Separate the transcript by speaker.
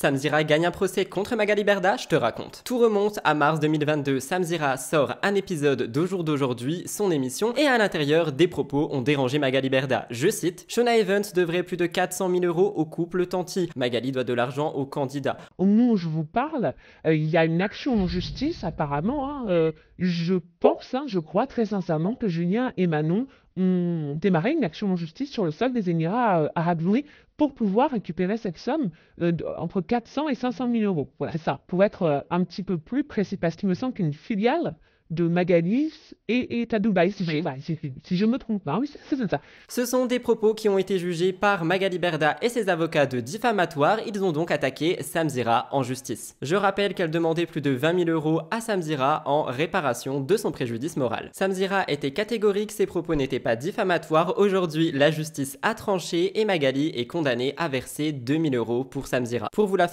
Speaker 1: Samzira gagne un procès contre Magali Berda, je te raconte. Tout remonte à mars 2022, Samzira sort un épisode d'Au jour d'aujourd'hui, son émission, et à l'intérieur, des propos ont dérangé Magali Berda. Je cite, Shona Evans devrait plus de 400 000 euros au couple Tanti. Magali doit de l'argent au
Speaker 2: candidat. Au moment où je vous parle, euh, il y a une action en justice apparemment. Hein, euh, je pense je crois très sincèrement que Julien et Manon ont démarré une action en justice sur le sol des Émirats euh, arabes unis pour pouvoir récupérer cette somme euh, entre 400 et 500 000 euros. Voilà, ça, pour être euh, un petit peu plus précis, parce qu'il me semble qu'une filiale de Magali et, et Dubaï, si, si je me trompe pas. Ah oui, c'est ça. Ce
Speaker 1: sont des propos qui ont été jugés par Magali Berda et ses avocats de diffamatoire. Ils ont donc attaqué Samzira en justice. Je rappelle qu'elle demandait plus de 20 000 euros à Samzira en réparation de son préjudice moral. Samzira était catégorique, ses propos n'étaient pas diffamatoires. Aujourd'hui, la justice a tranché et Magali est condamnée à verser 2000 euros pour Samzira. Pour vous la